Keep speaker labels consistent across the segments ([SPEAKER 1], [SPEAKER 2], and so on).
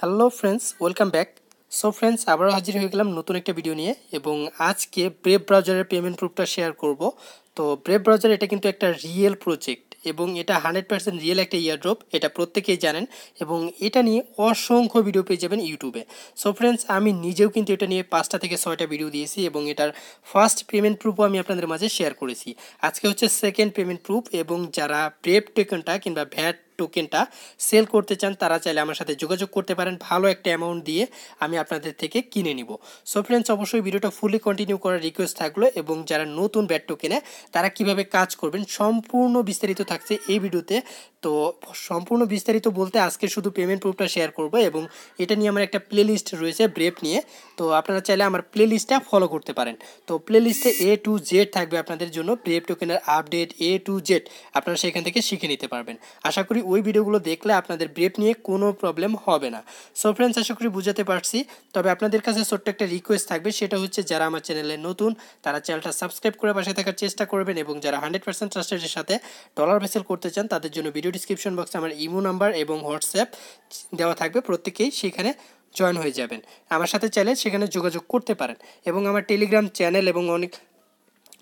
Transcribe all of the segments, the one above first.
[SPEAKER 1] hello friends welcome back so friends আবারও হাজির হয়ে গেলাম নতুন একটা ভিডিও নিয়ে এবং আজকে ব্রেভ ব্রাউজারের পেমেন্ট প্রুফটা শেয়ার করব তো ব্রেভ ব্রাউজার এটা কিন্তু একটা রিয়েল প্রজেক্ট এবং এটা হান্ড্রেড পার্সেন্ট রিয়েল একটা ড্রপ এটা প্রত্যেকেই জানেন এবং এটা নিয়ে অসংখ্য ভিডিও পেয়ে যাবেন ইউটিউবে সো ফ্রেন্ডস আমি নিজেও কিন্তু এটা নিয়ে পাঁচটা থেকে ছয়টা ভিডিও দিয়েছি এবং এটার ফার্স্ট পেমেন্ট প্রুফও আমি আপনাদের মাঝে শেয়ার করেছি আজকে হচ্ছে সেকেন্ড পেমেন্ট প্রুফ এবং যারা প্রেপ টেকনটা কিংবা ভ্যাট টোকেনটা সেল করতে চান তারা চাইলে আমার সাথে যোগাযোগ করতে পারেন ভালো একটা অ্যামাউন্ট দিয়ে আমি আপনাদের থেকে কিনে নিব সো ফ্রেন্ডস অবশ্যই ভিডিওটা ফুলি কন্টিনিউ করার রিকোয়েস্ট থাকলো এবং যারা নতুন ব্যাট টোকেনে তারা কিভাবে কাজ করবেন সম্পূর্ণ বিস্তারিত থাকছে এই ভিডিওতে তো সম্পূর্ণ বিস্তারিত বলতে আজকে শুধু পেমেন্ট প্রুফটা শেয়ার করব এবং এটা নিয়ে আমার একটা প্লেলিস্ট রয়েছে ব্রেপ নিয়ে তো আপনারা চাইলে আমার প্লেলিস্টটা ফলো করতে পারেন তো প্লেলিস্টে এ টু জেড থাকবে আপনাদের জন্য ব্রেপ টোকেনের আপডেট এ টু জেড আপনারা সেখান থেকে শিখে নিতে পারবেন আশা করি ওই ভিডিওগুলো দেখলে আপনাদের ব্রেপ নিয়ে কোনো প্রবলেম হবে না সো ফ্রেন্ডস আশা করি বুঝাতে পারছি তবে আপনাদের কাছে ছোট্ট একটা রিকোয়েস্ট থাকবে সেটা হচ্ছে যারা আমার চ্যানেলে নতুন তারা চ্যানেলটা সাবস্ক্রাইব করে পাশে থাকার চেষ্টা করবেন এবং যারা হান্ড্রেড পার্সেন্ট ট্রাস্টের সাথে ডলার ভেসেল করতে চান তাদের জন্য ভিডিও ডিসক্রিপশন বক্সে আমার ইমো নাম্বার এবং হোয়াটসঅ্যাপ দেওয়া থাকবে প্রত্যেকেই সেখানে জয়েন হয়ে যাবেন আমার সাথে চাইলে সেখানে যোগাযোগ করতে পারেন এবং আমার টেলিগ্রাম চ্যানেল এবং অনেক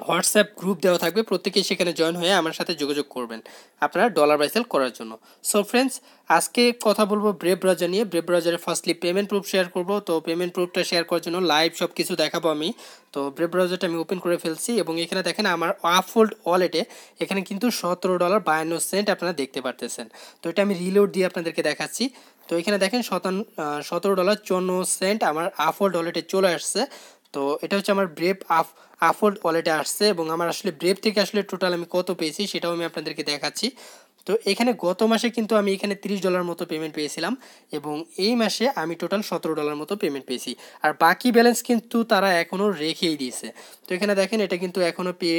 [SPEAKER 1] হোয়াটসঅ্যাপ গ্রুপ দেওয়া থাকবে প্রত্যেকেই সেখানে জয়েন হয়ে আমার সাথে যোগাযোগ করবেন আপনারা ডলার বাই সেল করার জন্য সো ফ্রেন্ডস আজকে কথা বলবো ব্রেভ ব্রাউজার নিয়ে ব্রেভ ব্রাউজারে ফার্স্টলি পেমেন্ট প্রুফ শেয়ার করব তো পেমেন্ট প্রুফটা শেয়ার করার জন্য লাইভ সব কিছু দেখাবো আমি তো ব্রেভ ব্রাউজারটা আমি ওপেন করে ফেলছি এবং এখানে দেখেন আমার আফোল্ড ওয়ালেটে এখানে কিন্তু সতেরো ডলার বায়ান্ন সেন্ট আপনারা দেখতে পারতেছেন তো এটা আমি রিলোড দিয়ে আপনাদেরকে দেখাচ্ছি তো এখানে দেখেন সতেরো ডলার চুয়ান্ন সেন্ট আমার আফোল্ড ওয়ালেটে চলে আসছে তো এটা হচ্ছে আমার ব্রেভ আপ আফোর্ড ওয়ালেটে আসছে এবং আমার আসলে ব্রেভ থেকে আসলে টোটাল আমি কত পেয়েছি সেটাও আমি আপনাদেরকে দেখাচ্ছি তো এখানে গত মাসে কিন্তু আমি এখানে তিরিশ ডলার মতো পেমেন্ট পেয়েছিলাম এবং এই মাসে আমি টোটাল সতেরো ডলার মতো পেমেন্ট পেয়েছি আর বাকি ব্যালেন্স কিন্তু তারা এখনও রেখেই দিয়েছে তো এখানে দেখেন এটা কিন্তু এখনও পে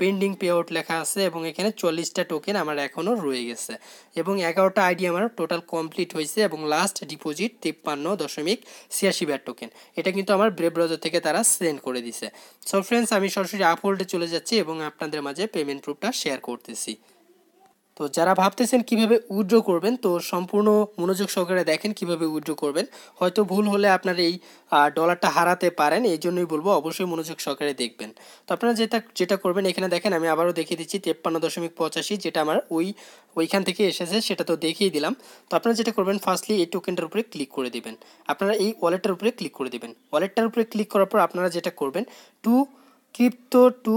[SPEAKER 1] পেন্ডিং পে আউট লেখা আছে এবং এখানে চল্লিশটা টোকেন আমার এখনও রয়ে গেছে এবং এগারোটা আইডি আমার টোটাল কমপ্লিট হয়েছে এবং লাস্ট ডিপোজিট তিপ্পান্ন দশমিক ছিয়াশি ব্যাট টোকেন এটা কিন্তু আমার ব্রেভ থেকে তারা সেন্ড করে দিছে সো ফ্রেন্ডস আমি সরাসরি আপহোল্ডে চলে যাচ্ছি এবং আপনাদের মাঝে পেমেন্ট প্রুফটা শেয়ার করতেছি তো যারা ভাবতেছেন কিভাবে উইড্রো করবেন তো সম্পূর্ণ মনোযোগ সহকারে দেখেন কিভাবে উইড্রো করবেন হয়তো ভুল হলে আপনার এই ডলারটা হারাতে পারেন এই জন্যই বলবো অবশ্যই মনোযোগ সহকারে দেখবেন তো আপনারা যেটা যেটা করবেন এখানে দেখেন আমি আবারও দেখিয়ে দিচ্ছি তেপ্পান্ন দশমিক পঁচাশি যেটা আমার ওই ওইখান থেকে এসেছে সেটা তো দেখিয়ে দিলাম তো আপনারা যেটা করবেন ফার্স্টলি এই টোকেনটার উপরে ক্লিক করে দেবেন আপনারা এই ওয়ালেটটার উপরে ক্লিক করে দেবেন ওয়ালেটটার উপরে ক্লিক করার পর আপনারা যেটা করবেন to crypto to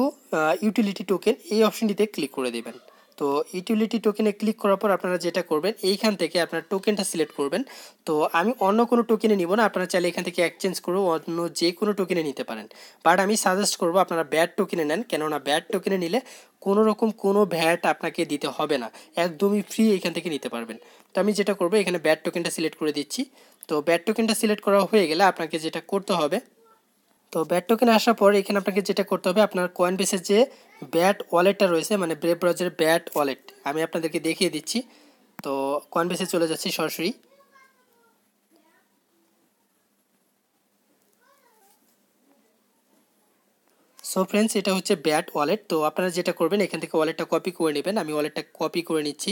[SPEAKER 1] utility token এই অপশনটিতে ক্লিক করে দেবেন তো ইউটিলিটি টোকেনে ক্লিক করার পর আপনারা যেটা করবেন এইখান থেকে আপনার টোকেনটা সিলেক্ট করবেন তো আমি অন্য কোনো টোকেনে নিব না আপনারা চাইলে এখান থেকে এক্সচেঞ্জ করে অন্য যে কোনো টোকেনে নিতে পারেন বাট আমি সাজেস্ট করবো আপনারা ব্যাড টোকেনে নেন কেননা ব্যাড টোকেনে নিলে কোনো রকম কোনো ভ্যাট আপনাকে দিতে হবে না একদমই ফ্রি এখান থেকে নিতে পারবেন তো আমি যেটা করবো এখানে ব্যাড টোকেনটা সিলেক্ট করে দিচ্ছি তো ব্যাড টোকেনটা সিলেক্ট করা হয়ে গেলে আপনাকে যেটা করতে হবে তো ব্যাট টোকেন আসার পর এখানে আপনাকে যেটা করতে হবে আপনার কয়েন বেসের যে ব্যাট ওয়ালেটটা রয়েছে মানে ব্রেভ ব্রাউজের ব্যাট ওয়ালেট আমি আপনাদেরকে দেখিয়ে দিচ্ছি তো কয়েন বেসে চলে যাচ্ছি সরাসরি সো ফ্রেন্ডস এটা হচ্ছে ব্যাট ওয়ালেট তো আপনারা যেটা করবেন এখান থেকে ওয়ালেটটা কপি করে নেবেন আমি ওয়ালেটটা কপি করে নিচ্ছি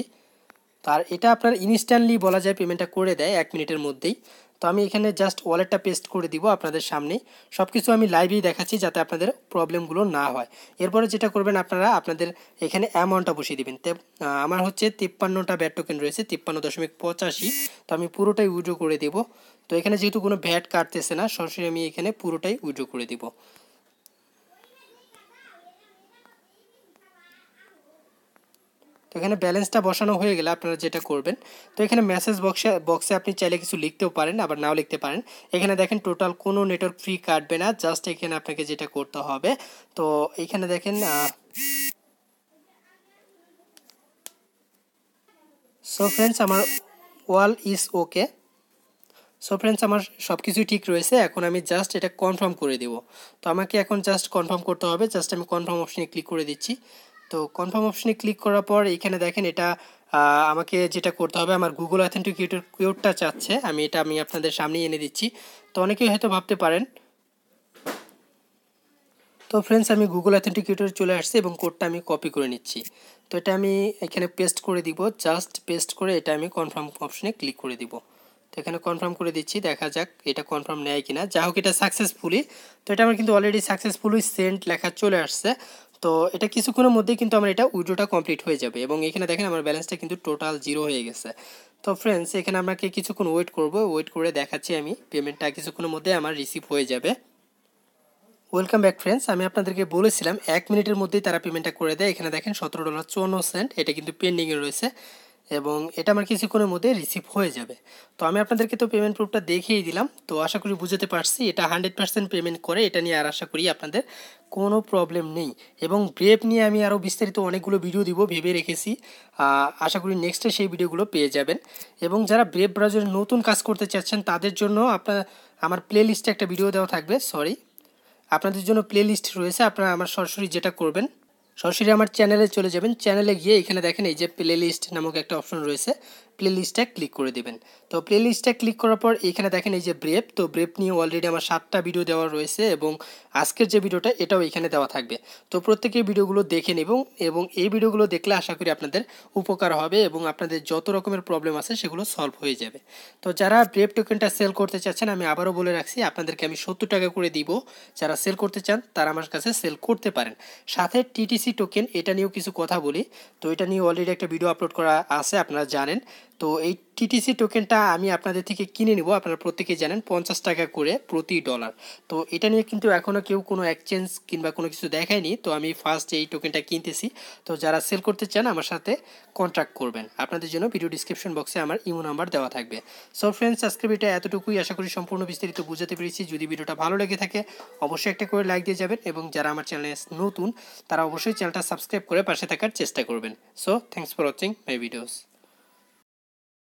[SPEAKER 1] আর এটা আপনার ইনস্ট্যান্টলি বলা যায় পেমেন্টটা করে দেয় এক মিনিটের মধ্যেই তো আমি এখানে জাস্ট ওয়ালেটটা পেস্ট করে দিব আপনাদের সামনে সব কিছু আমি লাইভেই দেখাচ্ছি যাতে আপনাদের প্রবলেমগুলো না হয় এরপরে যেটা করবেন আপনারা আপনাদের এখানে অ্যামাউন্টটা বসিয়ে দেবেন আমার হচ্ছে তিপ্পান্নটা ব্যাট টোকেন রয়েছে তিপ্পান্ন দশমিক পঁচাশি তো আমি পুরোটাই উইড্রো করে দেব তো এখানে যেহেতু কোনো ভ্যাট কাটতেছে না সরাসরি আমি এখানে পুরোটাই উইড্রো করে দেবো তো এখানে ব্যালেন্সটা বসানো হয়ে গেলে আপনারা যেটা করবেন তো এখানে মেসেজ বক্সে বক্সে আপনি চাইলে কিছু লিখতেও পারেন আবার নাও লিখতে পারেন এখানে দেখেন টোটাল কোনো নেটওয়ার্ক ফ্রি কাটবে না জাস্ট এখানে আপনাকে যেটা করতে হবে তো এখানে দেখেন সো ফ্রেন্ডস আমার wall is okay so friends আমার সব কিছুই ঠিক রয়েছে এখন আমি জাস্ট এটা কনফার্ম করে দেবো তো আমাকে এখন জাস্ট কনফার্ম করতে হবে জাস্ট আমি কনফার্ম অপশানে ক্লিক করে দিচ্ছি তো কনফার্ম অপশনে ক্লিক করার পর এখানে দেখেন এটা আমাকে যেটা করতে হবে আমার গুগল অথেন্টিকেটর কোডটা চাচ্ছে আমি এটা আমি আপনাদের সামনে এনে দিচ্ছি তো অনেকেই হয়তো ভাবতে পারেন তো ফ্রেন্ডস আমি গুগল অথেন্টিকেটর চলে আসছে এবং কোডটা আমি কপি করে নিচ্ছি তো এটা আমি এখানে পেস্ট করে দিব জাস্ট পেস্ট করে এটা আমি কনফার্ম অপশনে ক্লিক করে দিব তো এখানে কনফার্ম করে দিচ্ছি দেখা যাক এটা কনফার্ম নেয় কিনা যা হোক এটা সাকসেসফুলি তো এটা আমার কিন্তু অলরেডি সাকসেসফুলি সেন্ট লেখা চলে আসছে তো এটা কিছুক্ষণের মধ্যেই কিন্তু আমার এটা উইড্রোটা কমপ্লিট হয়ে যাবে এবং এখানে দেখেন আমার ব্যালেন্সটা কিন্তু টোটাল জিরো হয়ে গেছে তো ফ্রেন্ডস এখানে আমাকে কিছুক্ষণ ওয়েট করব ওয়েট করে দেখাচ্ছি আমি পেমেন্টটা কিছুক্ষণের মধ্যে আমার রিসিভ হয়ে যাবে ওয়েলকাম ব্যাক ফ্রেন্ডস আমি আপনাদেরকে বলেছিলাম এক মিনিটের মধ্যেই তারা পেমেন্টটা করে দেয় এখানে দেখেন সতেরো ডলার চুয়ান্ন সেন্ট এটা কিন্তু পেন্ডিংয়ে রয়েছে এবং এটা আমার কিছুক্ষণের মধ্যে রিসিভ হয়ে যাবে তো আমি আপনাদেরকে তো পেমেন্ট প্রুফটা দেখিয়ে দিলাম তো আশা করি বুঝতে পারছি এটা হান্ড্রেড পার্সেন্ট পেমেন্ট করে এটা নিয়ে আর আশা করি আপনাদের কোনো প্রবলেম নেই এবং ব্রেপ নিয়ে আমি আরও বিস্তারিত অনেকগুলো ভিডিও দিব ভেবে রেখেছি আশা করি নেক্সটে সেই ভিডিওগুলো পেয়ে যাবেন এবং যারা ব্রেভ ব্রাউজারে নতুন কাজ করতে চাচ্ছেন তাদের জন্য আপনার আমার প্লে লিস্টে একটা ভিডিও দেওয়া থাকবে সরি আপনাদের জন্য প্লে লিস্ট রয়েছে আপনারা আমার সরাসরি যেটা করবেন সরাসরি আমার চ্যানেলে চলে যাবেন চ্যানেলে গিয়ে এখানে দেখেন এই যে প্লে লিস্ট নামক একটা অপশন রয়েছে প্লেলিস্টে ক্লিক করে দেবেন তো প্লেলিস্টে ক্লিক করার পর এখানে দেখেন এই যে ব্রেপ তো ব্রেপ নিয়ে অলরেডি আমার সাতটা ভিডিও দেওয়া রয়েছে এবং আজকের যে ভিডিওটা এটাও এখানে দেওয়া থাকবে তো প্রত্যেকের ভিডিওগুলো দেখে নেব এবং এই ভিডিওগুলো দেখলে আশা করি আপনাদের উপকার হবে এবং আপনাদের যত রকমের প্রবলেম আছে সেগুলো সলভ হয়ে যাবে তো যারা ব্রেপ টোকেনটা সেল করতে চাচ্ছেন আমি আবারও বলে রাখছি আপনাদেরকে আমি সত্তর টাকা করে দিব যারা সেল করতে চান তারা আমার কাছে সেল করতে পারেন সাথে টিটিসি টোকেন এটা নিয়েও কিছু কথা বলি তো এটা নিয়ে অলরেডি একটা ভিডিও আপলোড করা আছে আপনারা জানেন তো এই টিটিসি টোকেনটা আমি আপনাদের থেকে কিনে নেবো আপনারা প্রত্যেকে জানেন পঞ্চাশ টাকা করে প্রতি ডলার তো এটা নিয়ে কিন্তু এখনও কেউ কোনো এক্সচেঞ্জ কিংবা কোনো কিছু দেখায়নি তো আমি ফার্স্ট এই টোকেনটা কিনতেছি তো যারা সেল করতে চান আমার সাথে কন্ট্যাক্ট করবেন আপনাদের জন্য ভিডিও ডিসক্রিপশন বক্সে আমার ইমো নাম্বার দেওয়া থাকবে সো ফ্রেন্ডস আজকের ভিডিওটা এতটুকুই আশা করি সম্পূর্ণ বিস্তারিত বুঝাতে পেরেছি যদি ভিডিওটা ভালো লেগে থাকে অবশ্যই একটা করে লাইক দিয়ে যাবেন এবং যারা আমার চ্যানেলে নতুন তারা অবশ্যই চ্যানেলটা সাবস্ক্রাইব করে পাশে থাকার চেষ্টা করবেন so thanks for watching my videos